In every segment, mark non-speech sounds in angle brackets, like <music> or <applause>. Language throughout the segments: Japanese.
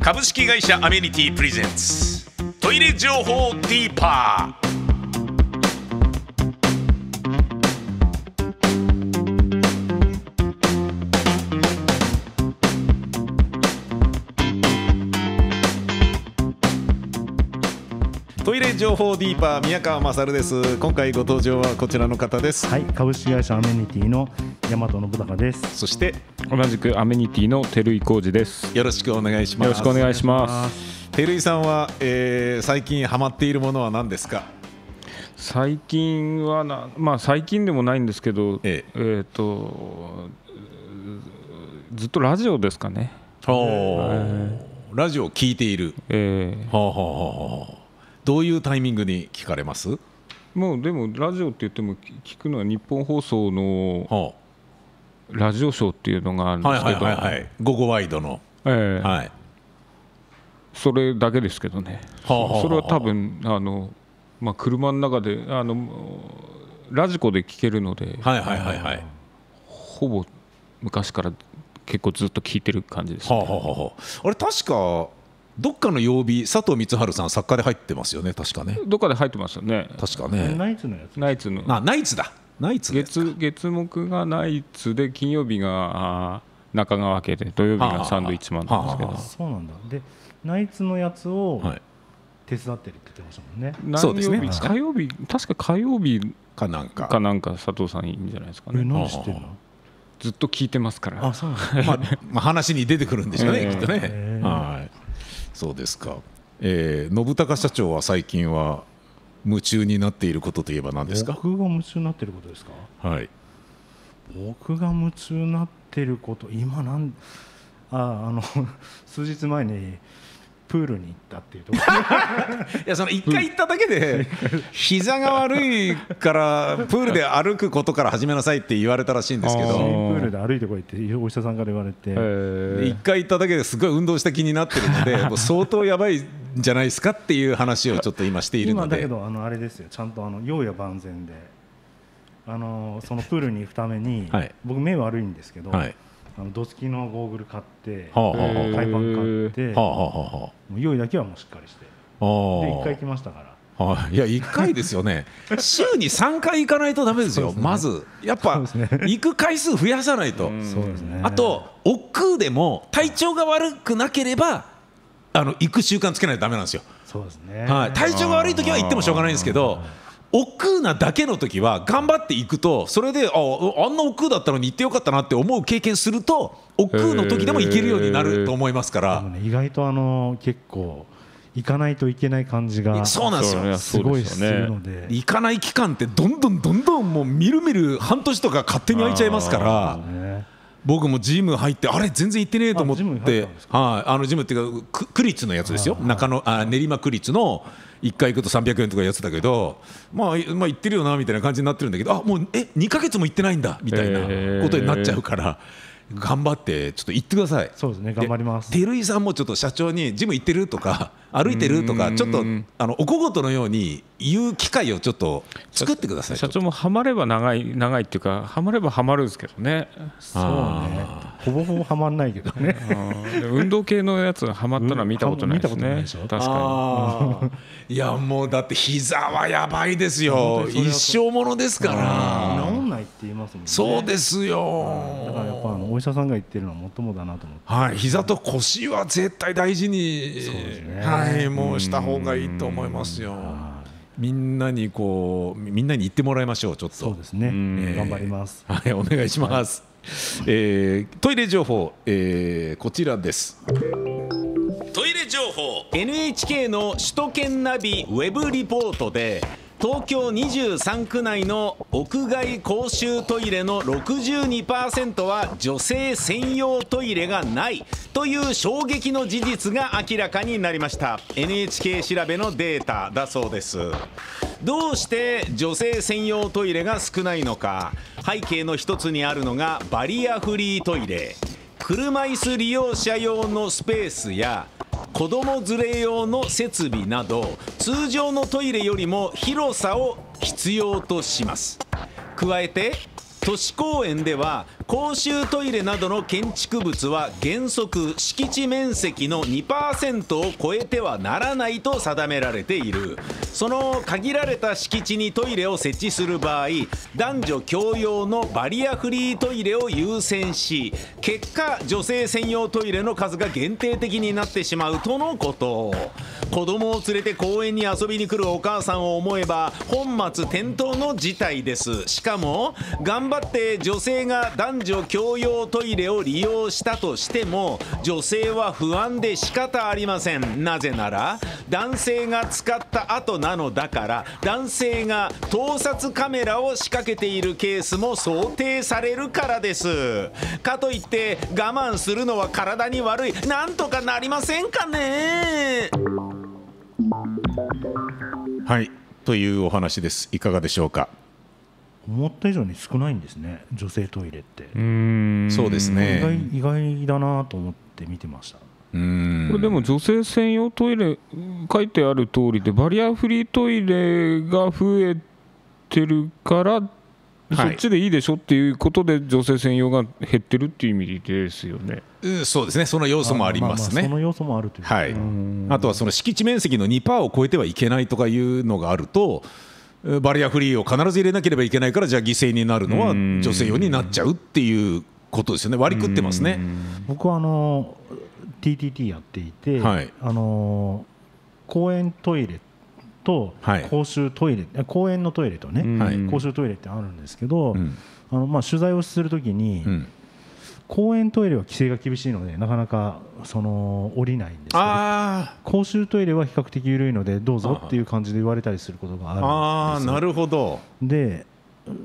株式会社アメニティプレゼンツトイレ情報ディーパートイレ情報ディーパー宮川勝です今回ご登場はこちらの方ですはい株式会社アメニティの大和信孝ですそして同じくアメニティの照井浩二ですよろしくお願いしますよろしくお願いします照井さんは、えー、最近ハマっているものは何ですか最近はなまあ最近でもないんですけどえっ、ええー、とずっとラジオですかねラジオを聞いている、えー、はあ、はあはあ、どういうタイミングに聞かれますもうでもラジオって言っても聞くのは日本放送のラジオショーっていうのがあるんですけど、はいはいはい、はい、午後ワイドの、えーはい、それだけですけどね、はあはあはあ、それは多分あの、まあ、車の中であのラジコで聞けるので、はいはいはいはい、ほぼ昔から結構ずっと聞いてる感じです、ね、はあはあはあ、あれ確かどっかの曜日佐藤光晴さん作家で入ってますよね確かねどっかで入ってますよね確かねナイツのやつナイツのあナイツだナイツ月月木がナイツで金曜日が中川家で土曜日がサンドイッチマンなんですけどそうなんだでナイツのやつを手伝ってるって言ってましたもんね、そうですね火曜日確か火曜日かなんかかなんか佐藤さんいいんじゃないですかね何してんのずっと聞いてますから <laughs> まあ、話に出てくるんでしょうね、えー、きっとね、えー、はいそうですか、えー、信孝社長は最近は夢中になっていることといえば何ですか僕が夢中になっていることですかはい僕が夢中になっていること今なんああの <laughs> 数日前にプールに行ったっていうところ <laughs> いやその一回行っただけで膝が悪いからプールで歩くことから始めなさいって言われたらしいんですけどプールで歩いてこいってお医者さんから言われて一回行っただけですごい運動した気になってるので <laughs> 相当やばいじゃないですかっていう話をちょっと今しているのでだけどあのあれですよちゃんとあの用意は万全であのそのプールに行くために、はい、僕目悪いんですけど、はい、あのドツキのゴーグル買って、はあはあ、海パン買って、はあはあ、もう用意だけはもうしっかりして、はあ、で1回来ましたから。はい、いや1回ですよね、<laughs> 週に3回行かないとだめですよ、すね、まず、やっぱ、ね、行く回数増やさないと、ね、あと、億劫でも体調が悪くなければ、あの行く習慣つけないとだめなんですよ。そうですね、はい、体調が悪い時は行ってもしょうがないんですけど億劫なだけの時は頑張っていくとそれでああんな億劫だったのに行ってよかったなって思う経験すると億劫の時でも行けるようになると思いますから、ね、意外とあの結構行かないといけない感じがそうなんですよすごいするので行かない期間ってどんどんどんどんもうみるみる半年とか勝手に空いちゃいますから。僕もジム入ってあれ全然行ってねえと思ってああのジムっていうか区立のやつですよ中のあ練馬区立の1回行くと300円とかやってたけど、まあ、まあ行ってるよなみたいな感じになってるんだけどあもうえ2か月も行ってないんだみたいなことになっちゃうから。頑張ってちょっと行ってください。そうですね。頑張ります。照井さんもちょっと社長にジム行ってるとか歩いてるとかちょっとあのお小言のように言う機会をちょっと作ってください社長もはまれば長い長いっていうかはまればはまるんですけどねそうねほぼほぼはまんないけどね運動系のやつはまったのは見たことないですね、う確かにいやもうだって膝はやばいですよ一生ものですから治んないって言いますもんねそうですよだからやっぱあのお医者さんが言ってるのはもっともだなと思ってはい膝と腰は絶対大事にそうですね、ははい、もうした方がいいと思いますよ。みんなにこうみんなに言ってもらいましょうちょっと。そうですね。えー、頑張ります。はい、お願いします。はい、えー、トイレ情報、えー、こちらです。トイレ情報 NHK の首都圏ナビウェブリポートで。東京23区内の屋外公衆トイレの62%は女性専用トイレがないという衝撃の事実が明らかになりました NHK 調べのデータだそうですどうして女性専用トイレが少ないのか背景の一つにあるのがバリアフリートイレ車椅子利用者用のスペースや子供連れ用の設備など通常のトイレよりも広さを必要とします加えて都市公園では公衆トイレなどの建築物は原則敷地面積の2%を超えてはならないと定められているその限られた敷地にトイレを設置する場合男女共用のバリアフリートイレを優先し結果女性専用トイレの数が限定的になってしまうとのこと子供を連れて公園に遊びに来るお母さんを思えば本末転倒の事態ですしかも頑張って女性が男男女共用トイレを利用したとしても女性は不安で仕方ありませんなぜなら男性が使った後なのだから男性が盗撮カメラを仕掛けているケースも想定されるからですかといって我慢するのは体に悪いなんとかなりませんかねはいというお話ですいかがでしょうか思った以上に少ないんですね女性トイレってそうですね意外だなと思って見てましたこれでも女性専用トイレ書いてある通りでバリアフリートイレが増えてるからそっちでいいでしょっていうことで女性専用が減ってるっていう意味ですよね。はい、そうですね、その要素もありますね。まあまあその要素もあるという、はい、あとはその敷地面積の2%を超えてはいけないとかいうのがあると、バリアフリーを必ず入れなければいけないからじゃあ犠牲になるのは女性用になっちゃうっていうことですよね割り食ってますね僕はあの TTT やっていて、はい、あの公園トイレと公衆トイレ、はい、公園のトイレとね、公衆トイレってあるんですけど、うん、あのまあ取材をするときに、うん公園トイレは規制が厳しいのでなかなかその降りないんですけど公衆トイレは比較的緩いのでどうぞっていう感じで言われたりすることがあるんですあなるほどで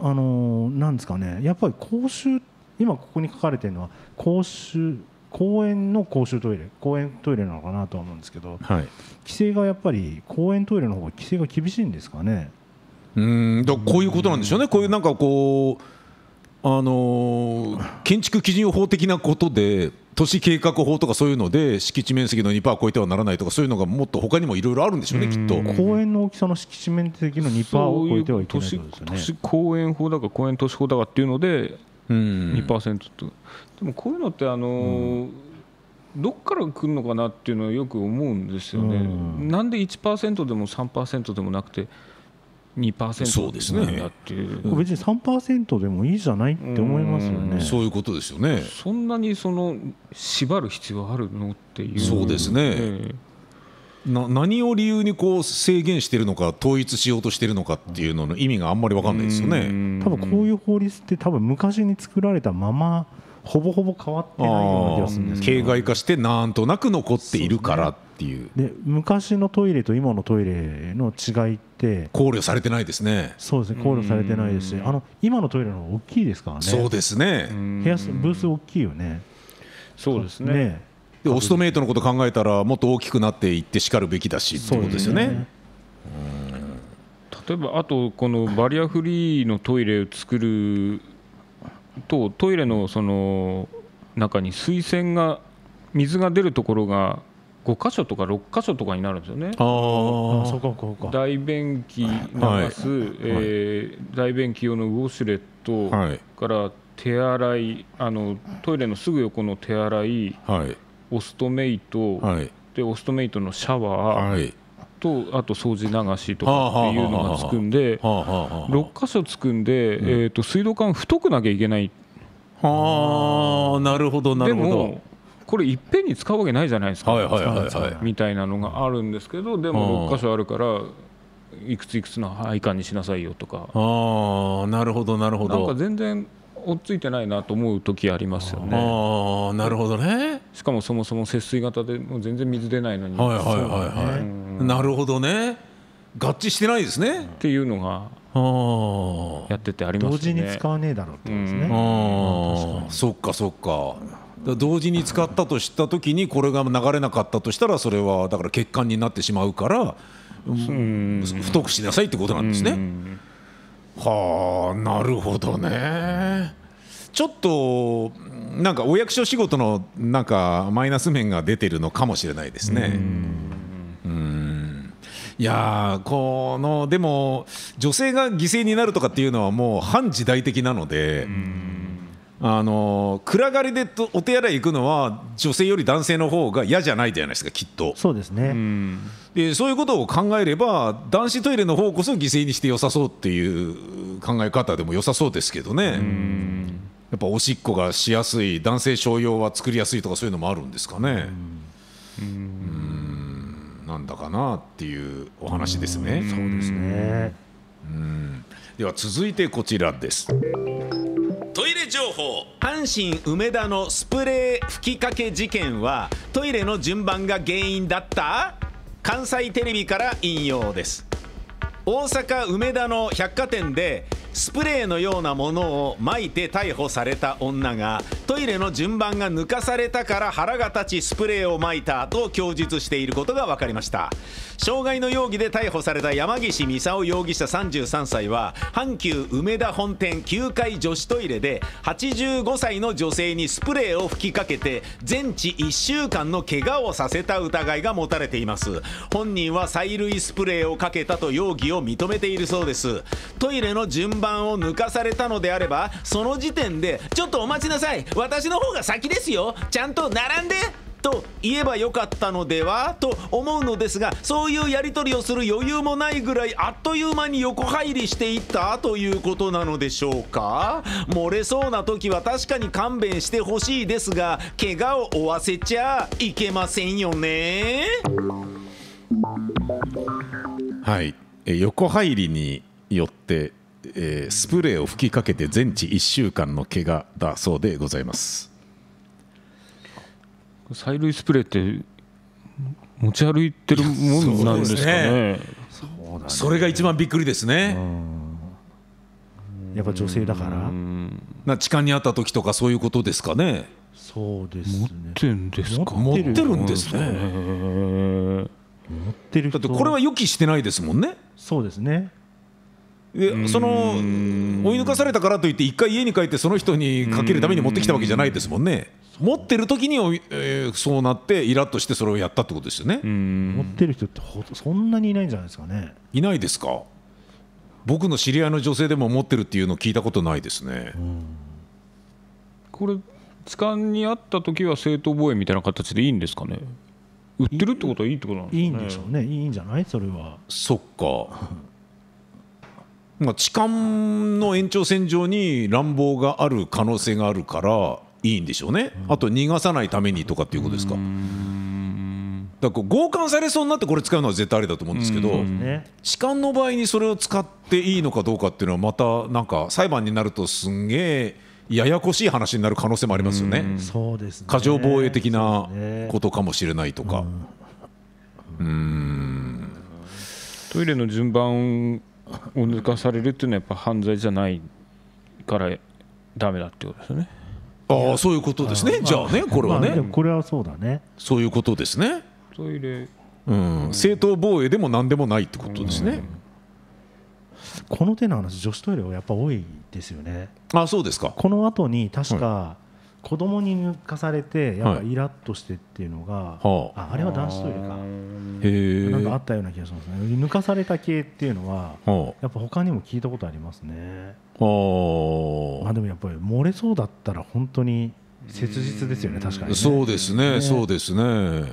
あのー、なんですかねやっぱり公衆今ここに書かれてるのは公衆公園の公衆トイレ公園トイレなのかなと思うんですけど、はい、規制がやっぱり公園トイレの方が規制が厳しいんですかねうんだこういうことなんでしょうね、こういうなんかこうあのー、建築基準法的なことで、都市計画法とかそういうので、敷地面積の2%を超えてはならないとか、そういうのがもっと他にもいろいろあるんでしょうね、きっと公園の大きさの敷地面積の2%を超えてはいけないと、ね、都市公園法だか、公園都市法だかっていうので、2%と、でもこういうのって、あのー、どっから来るのかなっていうのはよく思うんですよね、なんで1%でも3%でもなくて。2%そうですねっていう、別に3%でもいいじゃないって思いますよねそういうことですよねそんなにその縛る必要あるのっていうそうですね、えー、な何を理由にこう制限してるのか統一しようとしてるのかっていうのの意味があんまり分かんないですよね多分こういう法律って多分昔に作られたままほぼほぼ変わってないような気がするんですけど形骸化してなんとなく残っているからっていうで、ね、昔のトイレと今のトイレの違いって考慮されてないですねそうですね考慮されてないですしあの今のトイレの大きいですからねそうですね部屋ブース大きいよねそうですねねでオストメイトのこと考えたらもっと大きくなっていってしかるべきだしってことですよね例えばあとこのバリアフリーのトイレを作るとトイレのその中に水栓が水が出るところが五箇所とか六箇所とかになるんですよね。ああそうかそうか大便器流す、はい、えー、大便器用のウォシュレット、から手洗いあのトイレのすぐ横の手洗い、はい、オストメイト、はい、でオストメイトのシャワー、はい、とあと掃除流しとかっていうのがつくんで6箇所つくんで、うん、えーと、水道管太くなきゃいけない。はあなるほどなるほど。でもこれいっぺんに使うわけないじゃないですか、みたいなのがあるんですけどでも6箇所あるからいくついくつの配管にしなさいよとかああなるほどなるほどなんか全然追っついてないなと思う時ありますよねああなるほどねしかもそもそも節水型でもう全然水出ないのにはいはいはいはい、うん、なるほどね合致してないですねっていうのがやっててありますね同時に使わねえだろうってことですね、うん、ああそっかそっか同時に使ったとした時にこれが流れなかったとしたらそれはだから欠陥になってしまうから、うん、太くしなさいってことなんですね。はあなるほどね。ちょっとなんかお役所仕事のなんかマイナス面が出てるのかもしれないですね。うんいやこのでも女性が犠牲になるとかっていうのはもう反時代的なので。あの暗がりでお手洗い行くのは女性より男性の方が嫌じゃないじゃないですかきっとそうですね、うん、でそういうことを考えれば男子トイレの方こそ犠牲にして良さそうっていう考え方でも良さそうですけどねやっぱおしっこがしやすい男性商用は作りやすいとかそういうのもあるんですかねうんなんだかなっていうお話ですねそうですねうんでは続いてこちらです。情報阪神梅田のスプレー吹きかけ事件はトイレの順番が原因だった関西テレビから引用です大阪梅田の百貨店でスプレーのようなものをまいて逮捕された女がトイレの順番が抜かされたから腹が立ちスプレーをまいたと供述していることが分かりました傷害の容疑で逮捕された山岸操容疑者33歳は阪急梅田本店9階女子トイレで85歳の女性にスプレーを吹きかけて全治1週間の怪我をさせた疑いが持たれています本人は催涙スプレーをかけたと容疑を認めているそうですトイレの順番盤を抜かされたのであればその時点で「ちょっとお待ちなさい私の方が先ですよちゃんと並んで!」と言えばよかったのではと思うのですがそういうやり取りをする余裕もないぐらいあっという間に横入りしていったということなのでしょうか漏れそうな時は確かに勘弁してほしいですが怪我を負わせちゃいけませんよねはい横入りによってえー、スプレーを吹きかけて全治1週間の怪我だそうでございます催涙スプレーって持ち歩いてるもんなんですかねそ、ね、それが一番びっくりですね、やっぱ女性だからな痴漢にあった時とかそういうことですかねそうですね持ってるんですか持ってるんですね持ってるだってこれは予期してないですもんねそうですねその追い抜かされたからといって一回家に帰ってその人にかけるために持ってきたわけじゃないですもんね持ってる時に、えー、そうなってイラッとしてそれをやったってことですよね持ってる人ってほそんなにいないんじゃないですかねいないですか僕の知り合いの女性でも持ってるっていうのを聞いたことないですねこれ痴漢にあった時は正当防衛みたいな形でいいんですかね売ってるってことはいいってことなんですかねいいんでしょうねいいんじゃないそれはそっか <laughs> まあ、痴漢の延長線上に乱暴がある可能性があるからいいんでしょうね、あと逃がさないためにとかっていうことですか。だから強姦されそうになってこれ使うのは絶対あれだと思うんですけど、痴漢の場合にそれを使っていいのかどうかっていうのはまたなんか裁判になるとすんげえややこしい話になる可能性もありますよね。そうです過剰防衛的なことかもしれないとか。うんトイレの順番温度かされるっていうのはやっぱ犯罪じゃないからダメだってことですねああそういうことですね、じゃあねこれはね、これはそうだねそういうことですねトイレ、うん、正当防衛でも何でもないってことですね、この手の話女子トイレはやっぱ多いですよねあそうですかこの後に確か、子供に抜かされてやっぱイラッとしてっていうのが、はああれは男子トイレか、なんかあったような気がしますね抜かされた系っていうのはやっぱ他にも聞いたことありますねまあでもやっぱり漏れそうだったら本当に切実ですよね確かに、ね、そうですね、ね、そうですね、うん、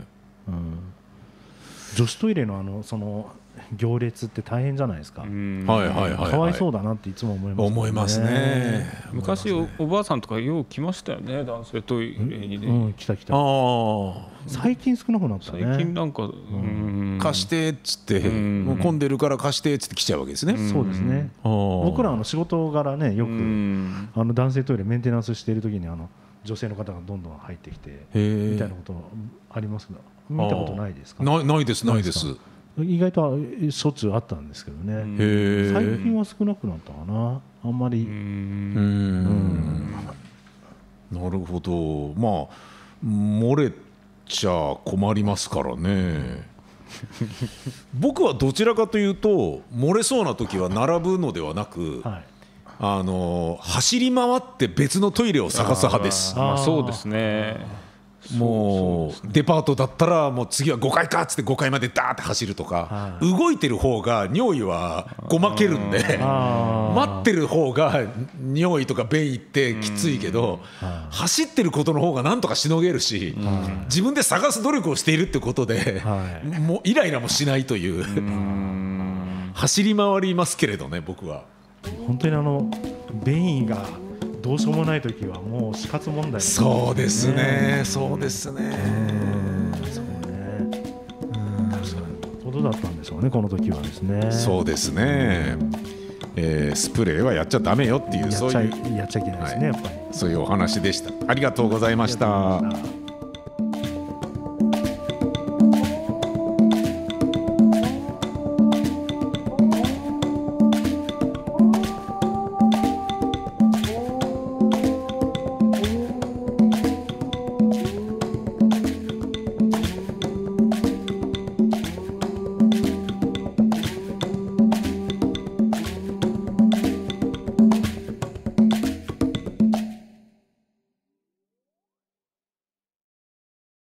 女子トイレのあのその行列って大変じゃないですか、はいはいはいかわいそうだなっていつも思います、ね、思いますね昔おばあさんとかよう来ましたよね男性トイレにね、うん、来た来た最近少なくなったね最近なんか、うん、貸してっつってもう混んでるから貸してっつって来ちゃうわけですねそうですね僕らの仕事柄ねよくあの男性トイレメンテナンスしている時にあの女性の方がどんどん入ってきてみたいなことありますが見たことないですかないないですないです意外としっちあったんですけどね最近は少なくなったかなあんまりなるほどまあ漏れちゃ困りますからね <laughs> 僕はどちらかというと漏れそうな時は並ぶのではなく、はい、あの走り回って別のトイレを探す派ですまあ、そうですねもうデパートだったらもう次は5階かっつって5階までダーって走るとか動いてる方が尿意はごまけるんで待ってる方が尿意とか便意ってきついけど走ってることの方がなんとかしのげるし自分で探す努力をしているってことでもうイライラもしないという走り回りますけれどね僕は。本当にあの便意がどうしようもない時はもう死活問題、ね、そうですね、そうですね。そううねんことだったんでしょうね、この時はですね。そうですね、えー、スプレーはやっちゃだめよっていう、そういう、やっちゃいけないですね、はい、やっぱりそういうお話でした。ありがとうございました。